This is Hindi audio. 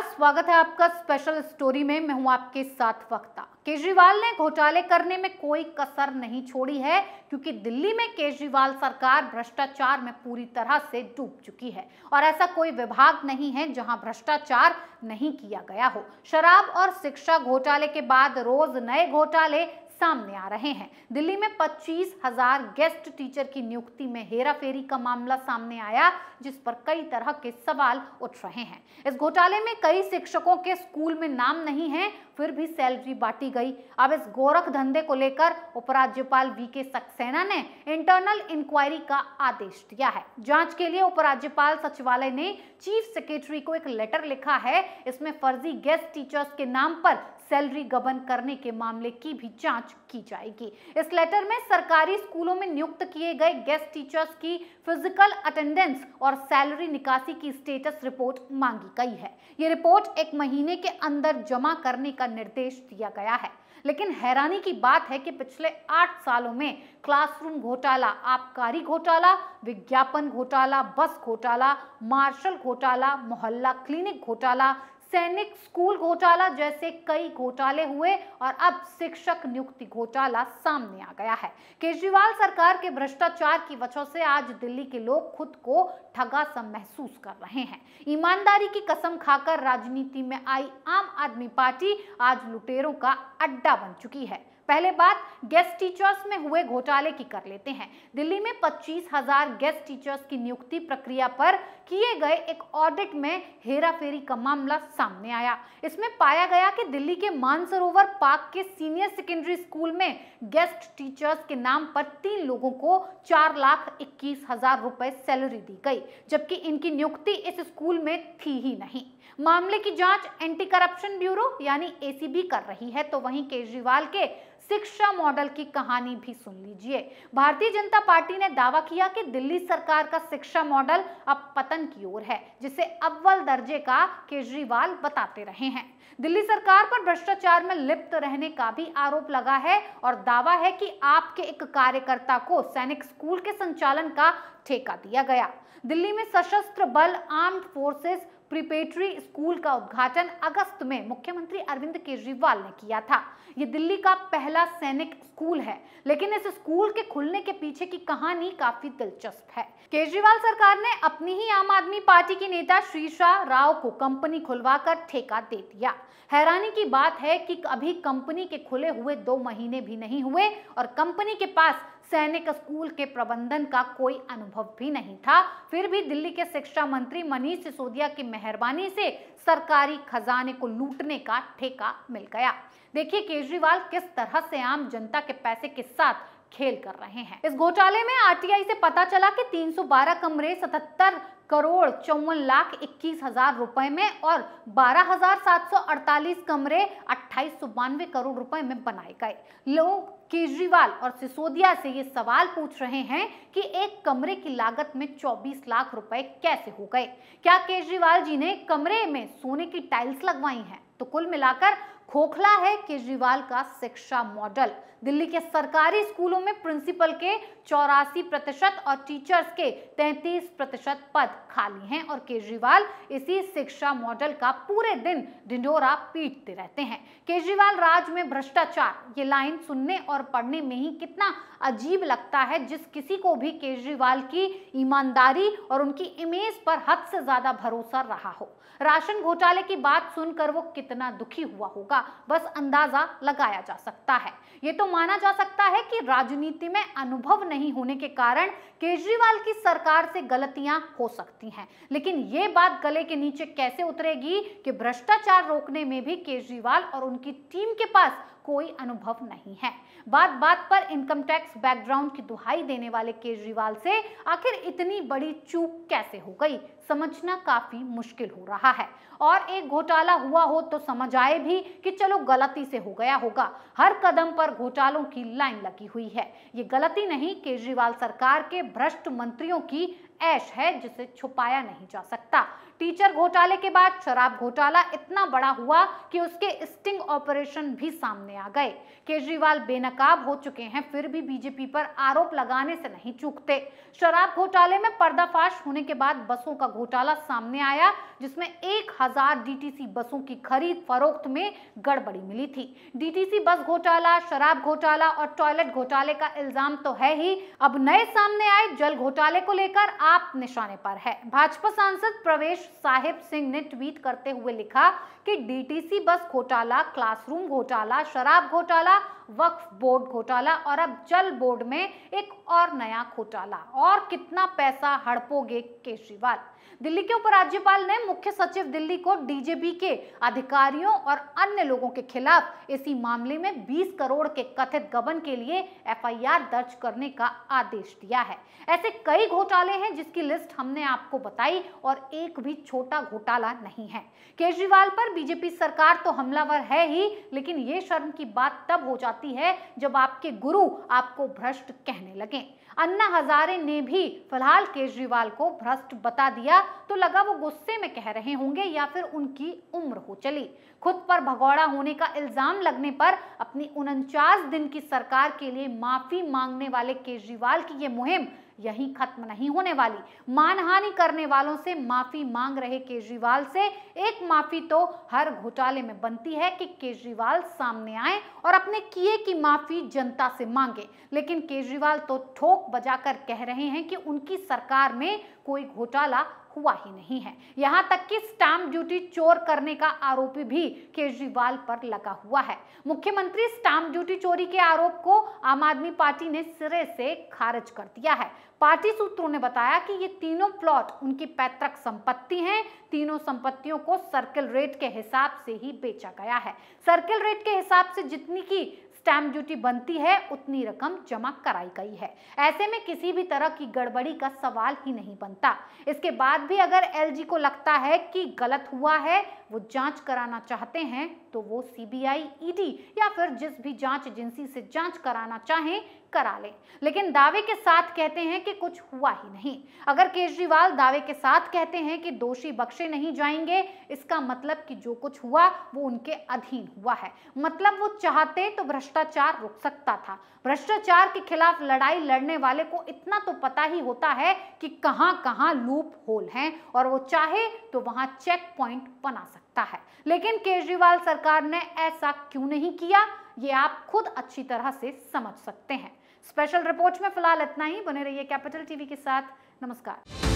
नमस्कार स्वागत है आपका स्पेशल स्टोरी में मैं हूं आपके साथ वक्ता केजरीवाल ने घोटाले करने में कोई कसर नहीं छोड़ी है क्योंकि दिल्ली में केजरीवाल सरकार भ्रष्टाचार में पूरी तरह से डूब चुकी है और ऐसा कोई विभाग नहीं है जहां भ्रष्टाचार नहीं किया गया हो शराब और शिक्षा घोटाले के बाद रोज नए घोटाले सामने आ रहे हैं दिल्ली में पच्चीस हजार गेस्ट टीचर की नियुक्ति में हेराफेरी का मामला सामने आया जिस पर कई तरह के सवाल उठ रहे हैं इस घोटाले में कई शिक्षकों के स्कूल में नाम नहीं है फिर भी सैलरी बांटी गई अब इस गोरख धंधे को लेकर उपराज्यपाल वी के सक्सेना ने इंटरनल इंक्वायरी का आदेश दिया है जांच के लिए उपराज्यपाल सचिवालय ने चीफ सेक्रेटरी को एक लेटर लिखा है इसमें फर्जी गेस्ट टीचर्स के नाम पर सैलरी गबन करने के मामले की भी जांच की जाएगी इस लेटर में सरकारी स्कूलों में नियुक्त किए गए गेस्ट टीचर्स की फिजिकल अटेंडेंस और सैलरी निकासी की स्टेटस रिपोर्ट मांगी गई है ये रिपोर्ट एक महीने के अंदर जमा करने का निर्देश दिया गया है लेकिन हैरानी की बात है कि पिछले आठ सालों में क्लासरूम घोटाला आपकारी घोटाला विज्ञापन घोटाला बस घोटाला मार्शल घोटाला मोहल्ला क्लिनिक घोटाला सैनिक स्कूल घोटाला जैसे कई घोटाले हुए और अब शिक्षक नियुक्ति घोटाला सामने आ गया है केजरीवाल सरकार के भ्रष्टाचार की वजह से आज दिल्ली के लोग खुद को ठगा सा महसूस कर रहे हैं ईमानदारी की कसम खाकर राजनीति में आई आम आदमी पार्टी आज लुटेरों का अड्डा बन चुकी है पहले बात गेस्ट टीचर्स में हुए घोटाले की कर लेते हैं दिल्ली में पच्चीस हजार गेस्ट टीचर्स की नियुक्ति प्रक्रिया पर किए गए एक ऑडिट में हेराफेरी का मामला सामने आया इसमें पाया गया कि दिल्ली के मानसरोवर पार्क के सीनियर सेकेंडरी स्कूल में गेस्ट टीचर्स के नाम पर तीन लोगों को चार लाख इक्कीस हजार रुपए सैलरी दी गई जबकि इनकी नियुक्ति इस स्कूल में थी ही नहीं मामले की जांच एंटी करप्शन ब्यूरो यानी एसीबी कर रही है तो वहीं केजरीवाल के शिक्षा मॉडल की कहानी भी सुन लीजिए भारतीय जनता पार्टी ने दावा किया कि दिल्ली सरकार का शिक्षा मॉडल अब पतन की ओर है जिसे अव्वल दर्जे का केजरीवाल बताते रहे हैं दिल्ली सरकार पर भ्रष्टाचार में लिप्त रहने का भी आरोप लगा है और दावा है कि आपके एक कार्यकर्ता को सैनिक स्कूल के संचालन का ठेका दिया गया दिल्ली में सशस्त्र बल आर्म्ड फोर्सेस प्रिपेटरी स्कूल का उद्घाटन अगस्त में मुख्यमंत्री अरविंद केजरीवाल ने किया था ये दिल्ली का पहला सैनिक स्कूल है लेकिन इस स्कूल के खुलने के पीछे की कहानी काफी दिलचस्प है केजरीवाल सरकार ने अपनी ही आम आदमी पार्टी की नेता श्री शाह राव को कंपनी खुलवाकर ठेका दे दिया हैरानी की बात है कि अभी कंपनी के खुले हुए दो महीने भी नहीं हुए और कंपनी के पास सैनिक स्कूल के प्रबंधन का कोई अनुभव भी नहीं था फिर भी दिल्ली के शिक्षा मंत्री मनीष सिसोदिया की मेहरबानी से सरकारी खजाने को लूटने का ठेका मिल गया देखिए केजरीवाल किस तरह से आम जनता के पैसे के साथ खेल कर रहे हैं इस घोटाले में आरटीआई से पता चला कि 312 कमरे 77 करोड़ चौवन लाख इक्कीस हजार रुपए में और 12,748 कमरे अट्ठाईस करोड़ रुपए में बनाए गए लोग केजरीवाल और सिसोदिया से ये सवाल पूछ रहे हैं कि एक कमरे की लागत में 24 लाख रुपए कैसे हो गए क्या केजरीवाल जी ने कमरे में सोने की टाइल्स लगवाई हैं तो कुल मिलाकर खोखला है केजरीवाल का शिक्षा मॉडल दिल्ली के सरकारी स्कूलों में प्रिंसिपल के चौरासी प्रतिशत और टीचर्स के 33 प्रतिशत पद खाली हैं और केजरीवाल इसी शिक्षा मॉडल का पूरे दिन ढिंडोरा पीटते रहते हैं केजरीवाल राज में भ्रष्टाचार ये लाइन सुनने और पढ़ने में ही कितना अजीब लगता है जिस किसी को भी केजरीवाल की ईमानदारी और उनकी इमेज पर हद से ज्यादा भरोसा रहा हो राशन घोटाले की बात सुनकर वो कितना दुखी हुआ होगा का बस अंदाजा लगाया जा सकता है ये तो माना जा सकता है कि राजनीति में अनुभव नहीं होने के कारण केजरीवाल की सरकार से गलतियां हो सकती हैं लेकिन ये बात गले के नीचे कैसे उतरेगी कि भ्रष्टाचार रोकने में भी केजरीवाल और उनकी टीम के पास कोई अनुभव नहीं है बात बात पर इनकम टैक्स बैकग्राउंड की दुहाई देने वाले केजरीवाल से आखिर इतनी बड़ी चूक कैसे हो गई समझना काफी मुश्किल हो रहा है और एक घोटाला हुआ हो तो समझ आए भी कि चलो गलती से हो गया होगा हर कदम पर घोटालों की लाइन लगी हुई है ये गलती नहीं केजरीवाल सरकार के भ्रष्ट मंत्रियों की ऐश है जिसे छुपाया नहीं जा सकता टीचर घोटाले के बाद शराब घोटाला इतना बड़ा हुआ कि उसके स्टिंग ऑपरेशन भी सामने आ गए केजरीवाल बेनकाब हो चुके हैं फिर भी बीजेपी पर आरोप लगाने से नहीं चूकते शराब घोटाले में पर्दाफाश होने के बाद बसों का घोटाला सामने आया जिसमें एक हजार डीटीसी बसों की खरीद फरोख्त में गड़बड़ी मिली थी डीटीसी बस घोटाला शराब घोटाला और टॉयलेट घोटाले का इल्जाम तो है ही अब नए सामने आए जल घोटाले को लेकर आप निशाने पर है भाजपा सांसद प्रवेश साहिब सिंह ने ट्वीट करते हुए लिखा कि डीटीसी बस घोटाला क्लासरूम घोटाला शराब घोटाला वक्फ बोर्ड घोटाला और अब जल बोर्ड में एक और नया घोटाला और कितना पैसा हड़पोगे केजरीवाल दिल्ली के उपराज्यपाल ने मुख्य सचिव दिल्ली को डीजेपी के अधिकारियों और अन्य लोगों के खिलाफ इसी मामले में 20 करोड़ के कथित गबन के लिए एफआईआर दर्ज करने का आदेश दिया है ऐसे कई घोटाले हैं जिसकी लिस्ट हमने आपको बताई और एक भी छोटा घोटाला नहीं है केजरीवाल पर बीजेपी सरकार तो हमलावर है ही लेकिन ये शर्म की बात तब हो जाती जाती है जब आपके गुरु आपको भ्रष्ट कहने लगे अन्ना हजारे ने भी फिलहाल केजरीवाल को भ्रष्ट बता दिया तो लगा वो गुस्से में कह रहे होंगे या फिर उनकी उम्र हो चली खुद पर भगौड़ा होने का इल्जाम लगने पर अपनी उनचास दिन की सरकार के लिए माफी मांगने वाले केजरीवाल की ये मुहिम यही खत्म नहीं होने वाली मानहानि करने वालों से माफी मांग रहे केजरीवाल से एक माफी तो हर घोटाले में बनती है कि केजरीवाल सामने आए और अपने किए की माफी जनता से मांगे लेकिन केजरीवाल तो ठोक बजाकर कह रहे हैं कि उनकी सरकार में कोई घोटाला हुआ ही नहीं है यहां तक कि स्टाम्प ड्यूटी चोर करने का आरोपी भी केजरीवाल पर लगा हुआ है मुख्यमंत्री स्टाम्प ड्यूटी चोरी के आरोप को आम आदमी पार्टी ने सिरे से खारिज कर दिया है पार्टी सूत्रों ने बताया कि ये तीनों प्लॉट उनकी पैतृक संपत्ति हैं तीनों संपत्तियों को सर्किल रेट के हिसाब से ही बेचा गया है सर्किल रेट के हिसाब से जितनी की स्टैंप ड्यूटी बनती है उतनी रकम जमा कराई गई है ऐसे में किसी भी तरह की गड़बड़ी का सवाल ही नहीं बनता इसके बाद भी अगर एलजी को लगता है कि गलत हुआ है वो जांच कराना चाहते हैं तो वो सीबीआई ईडी e या फिर जिस भी जांच एजेंसी से जांच कराना चाहें करा लें लेकिन दावे के साथ कहते हैं कि कुछ हुआ ही नहीं अगर केजरीवाल दावे के साथ कहते हैं कि दोषी बख्शे नहीं जाएंगे इसका मतलब कि जो कुछ हुआ वो उनके अधीन हुआ है मतलब वो चाहते तो भ्रष्टाचार रुक सकता था भ्रष्टाचार के खिलाफ लड़ाई लड़ने वाले को इतना तो पता ही होता है कि कहाँ कहाँ लूप होल है और वो चाहे तो वहां चेक पॉइंट बना सकता है लेकिन केजरीवाल सरकार ने ऐसा क्यों नहीं किया ये आप खुद अच्छी तरह से समझ सकते हैं स्पेशल रिपोर्ट में फिलहाल इतना ही बने रहिए कैपिटल टीवी के साथ नमस्कार